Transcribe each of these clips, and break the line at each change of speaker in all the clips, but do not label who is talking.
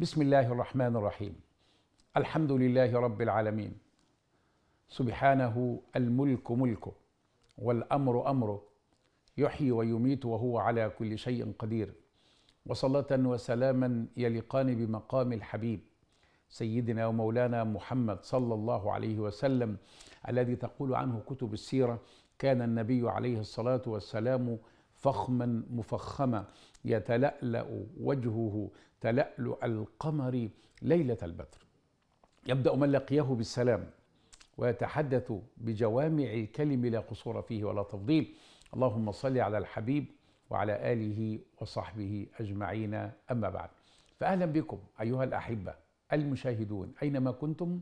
بسم الله الرحمن الرحيم الحمد لله رب العالمين سبحانه الملك ملكه والامر امره يحيي ويميت وهو على كل شيء قدير وصلاه وسلاما يليقان بمقام الحبيب سيدنا ومولانا محمد صلى الله عليه وسلم الذي تقول عنه كتب السيره كان النبي عليه الصلاه والسلام فخما مفخما يتلألأ وجهه تلألؤ القمر ليلة البدر يبدأ من لقيه بالسلام ويتحدث بجوامع الكلم لا قصور فيه ولا تفضيل اللهم صل على الحبيب وعلى آله وصحبه أجمعين أما بعد فأهلا بكم أيها الأحبة المشاهدون أينما كنتم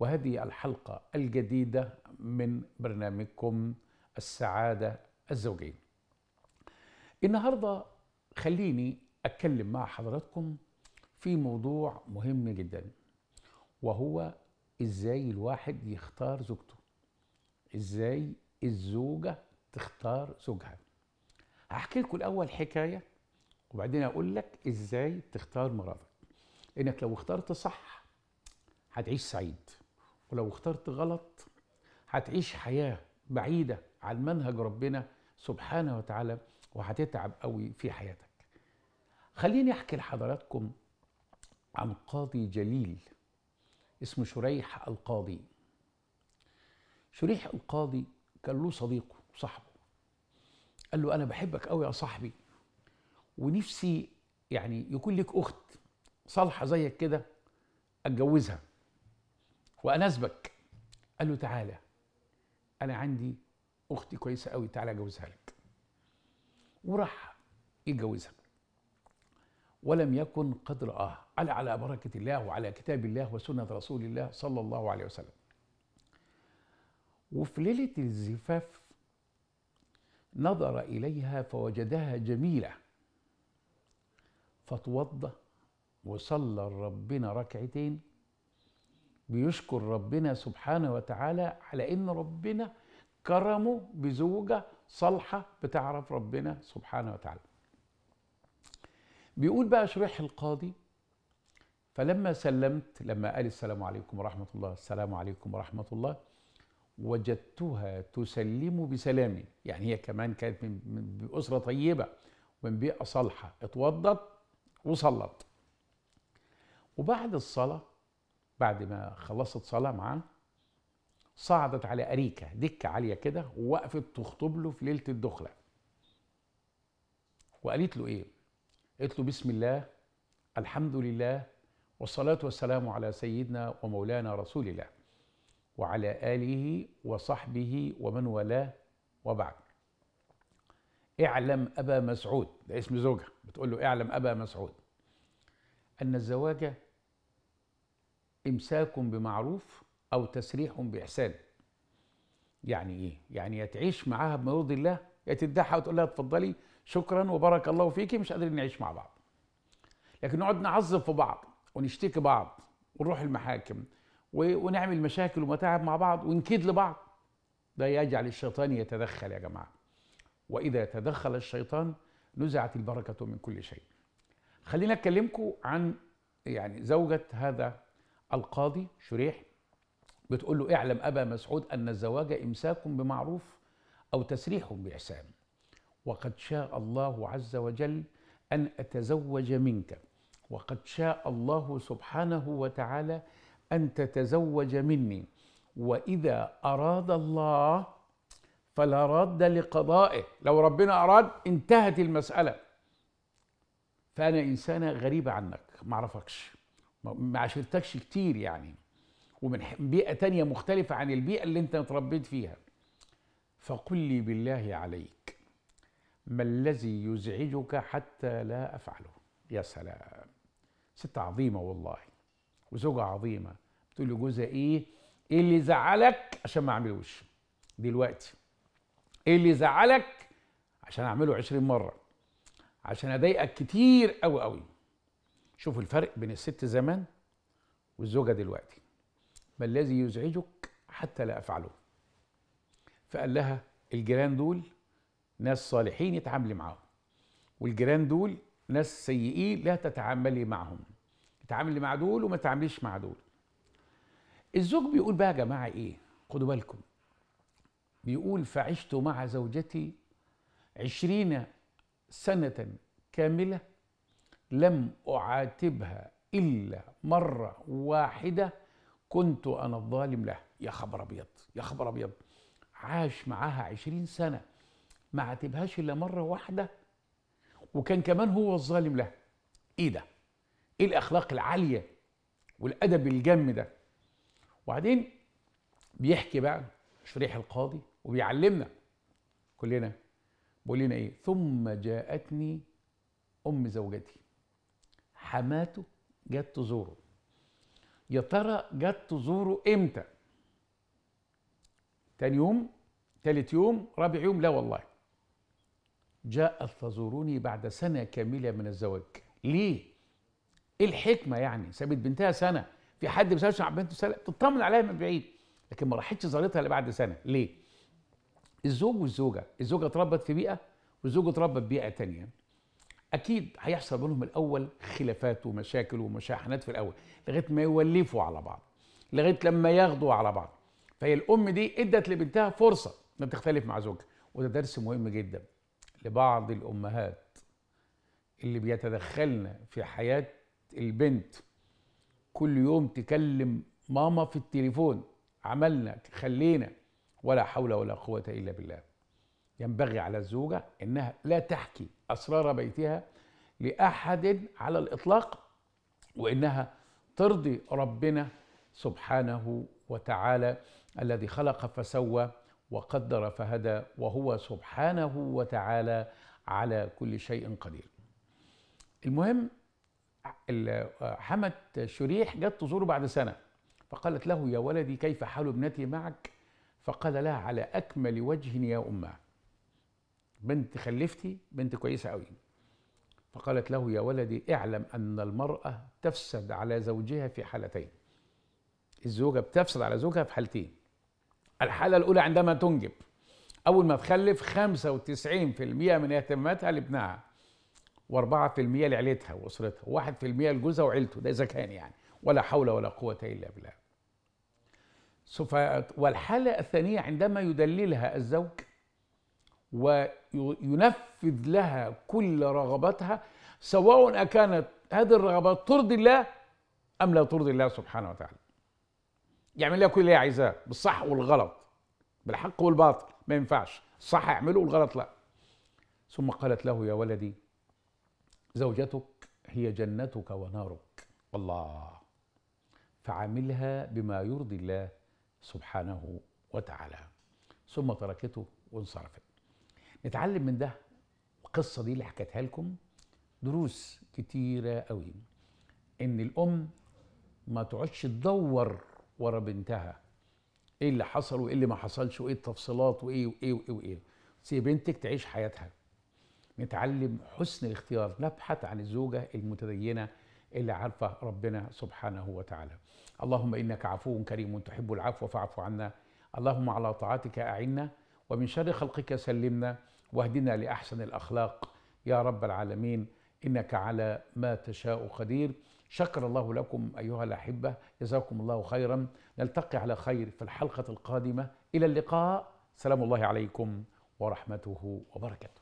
وهذه الحلقة الجديدة من برنامجكم السعادة الزوجين النهارده خليني اتكلم مع حضراتكم في موضوع مهم جدا وهو ازاي الواحد يختار زوجته ازاي الزوجه تختار زوجها هحكي لكم الاول حكايه وبعدين اقول لك ازاي تختار مراتك انك لو اخترت صح هتعيش سعيد ولو اخترت غلط هتعيش حياه بعيده عن منهج ربنا سبحانه وتعالى وهتتعب قوي في حياتك خليني احكي لحضراتكم عن قاضي جليل اسمه شريح القاضي شريح القاضي كان له صديقه صاحبه قال له انا بحبك قوي يا صاحبي ونفسي يعني يكون لك اخت صالحه زيك كده اتجوزها واناسبك قال له تعالى انا عندي اختي كويسه قوي تعالى اجوزها لك وراح يتجوزها ولم يكن قد رآها على على بركة الله وعلى كتاب الله وسنة رسول الله صلى الله عليه وسلم وفي ليلة الزفاف نظر إليها فوجدها جميلة فتوضى وصلى ربنا ركعتين بيشكر ربنا سبحانه وتعالى على إن ربنا كرمه بزوجة صالحة بتعرف ربنا سبحانه وتعالى بيقول بقى شريح القاضي فلما سلمت لما قال السلام عليكم ورحمة الله السلام عليكم ورحمة الله وجدتها تسلم بسلام يعني هي كمان كانت من أسرة طيبة ومن بيئة صالحة اتوضت وصلت وبعد الصلاة بعد ما خلصت صلاة معاه صعدت على أريكة دكة عالية كده ووقفت تخطب له في ليلة الدخلة وقالت له إيه؟ قالت له بسم الله الحمد لله والصلاة والسلام على سيدنا ومولانا رسول الله وعلى آله وصحبه ومن والاه وبعد اعلم أبا مسعود ده اسم زوجها بتقول له اعلم أبا مسعود أن الزواج إمساك بمعروف أو تسريح بإحسان يعني إيه؟ يعني يا تعيش معاها بما يرضي الله يا تدعها وتقول لها اتفضلي شكرا وبارك الله فيكي مش قادرين نعيش مع بعض لكن نقعد نعذب في بعض ونشتكي بعض ونروح المحاكم ونعمل مشاكل ومتاعب مع بعض ونكيد لبعض ده يجعل الشيطان يتدخل يا جماعه واذا تدخل الشيطان نزعت البركه من كل شيء خلينا اكلمكم عن يعني زوجه هذا القاضي شريح بتقول له اعلم أبا مسعود أن الزواج إمساك بمعروف أو تسريح بإحسان وقد شاء الله عز وجل أن أتزوج منك وقد شاء الله سبحانه وتعالى أن تتزوج مني وإذا أراد الله فلا راد لقضائه لو ربنا أراد انتهت المسألة فأنا إنسانة غريبة عنك ما اعرفكش ما عشرتكش كتير يعني ومن بيئة تانية مختلفة عن البيئة اللي انت اتربيت فيها فقل لي بالله عليك ما الذي يزعجك حتى لا أفعله يا سلام ست عظيمة والله وزوجة عظيمة بتقول له جوزها ايه ايه اللي زعلك عشان ما اعملوش دلوقتي ايه اللي زعلك عشان اعمله 20 مرة عشان اضايقك كتير قوي قوي شوفوا الفرق بين الست زمان والزوجة دلوقتي ما الذي يزعجك حتى لا أفعله فقال لها الجيران دول ناس صالحين يتعاملي معاهم والجيران دول ناس سيئين لا تتعاملي معهم اتعاملي مع دول وما تعامليش مع دول الزوج بيقول بقى يا جماعة ايه خدوا بالكم بيقول فعشت مع زوجتي عشرين سنة كاملة لم أعاتبها إلا مرة واحدة كنت انا الظالم له يا خبر ابيض يا خبر ابيض عاش معاها عشرين سنه ما عاتبهاش الا مره واحده وكان كمان هو الظالم لها ايه ده ايه الاخلاق العاليه والادب الجم ده وبعدين بيحكي بقى شريح القاضي وبيعلمنا كلنا بيقول لنا ايه ثم جاءتني ام زوجتي حماته جت تزوره يا ترى جت تزوره امتى تاني يوم تالت يوم رابع يوم لا والله جاءت تزورني بعد سنة كاملة من الزواج ليه ايه الحكمة يعني سابت بنتها سنة في حد بيسألش عن بنته سنة تطمن عليها من بعيد لكن ما راحتش زارتها الا بعد سنة ليه الزوج والزوجة الزوجة اتربت في بيئة والزوج اتربى في بيئة ثانيه اكيد هيحصل بينهم الاول خلافات ومشاكل ومشاحنات في الاول لغايه ما يولفوا على بعض لغايه لما ياخدوا على بعض فهي الام دي ادت لبنتها فرصه انها تختلف مع زوجها وده درس مهم جدا لبعض الامهات اللي بيتدخلن في حياه البنت كل يوم تكلم ماما في التليفون عملنا خلينا ولا حول ولا قوه الا بالله ينبغي على الزوجه انها لا تحكي أسرار بيتها لأحد على الإطلاق وإنها ترضي ربنا سبحانه وتعالى الذي خلق فسوى وقدر فهدى وهو سبحانه وتعالى على كل شيء قدير المهم حمد شريح جت تزوره بعد سنة فقالت له يا ولدي كيف حال ابنتي معك فقال لها على أكمل وجه يا أمه بنت خلفتي بنت كويسة قوي فقالت له يا ولدي اعلم أن المرأة تفسد على زوجها في حالتين الزوجة بتفسد على زوجها في حالتين الحالة الأولى عندما تنجب أول ما تخلف 95% من اهتماماتها لابنها و4% لعيلتها وأسرتها و1% لجوزها وعيلته ده إذا كان يعني ولا حول ولا قوة إلا بالله والحالة الثانية عندما يدللها الزوج وينفذ لها كل رغباتها سواء أكانت هذه الرغبات ترضي الله أم لا ترضي الله سبحانه وتعالى يعمل لها كل اللي عايزاه بالصح والغلط بالحق والباطل ما ينفعش الصح يعمله والغلط لا ثم قالت له يا ولدي زوجتك هي جنتك ونارك الله فعاملها بما يرضي الله سبحانه وتعالى ثم تركته وانصرفت نتعلم من ده القصه دي اللي حكيتها لكم دروس كتيره قوي ان الام ما تقعدش تدور ورا بنتها ايه اللي حصل وايه اللي ما حصلش وايه التفصيلات وايه وايه وايه وايه سي بنتك تعيش حياتها نتعلم حسن الاختيار نبحث عن الزوجه المتدينه اللي عارفه ربنا سبحانه وتعالى اللهم انك عفو كريم تحب العفو فاعف عنا اللهم على طاعتك اعنا ومن شر خلقك سلمنا واهدنا لأحسن الأخلاق يا رب العالمين إنك على ما تشاء قدير شكر الله لكم أيها الأحبة جزاكم الله خيرا نلتقي على خير في الحلقة القادمة إلى اللقاء سلام الله عليكم ورحمته وبركاته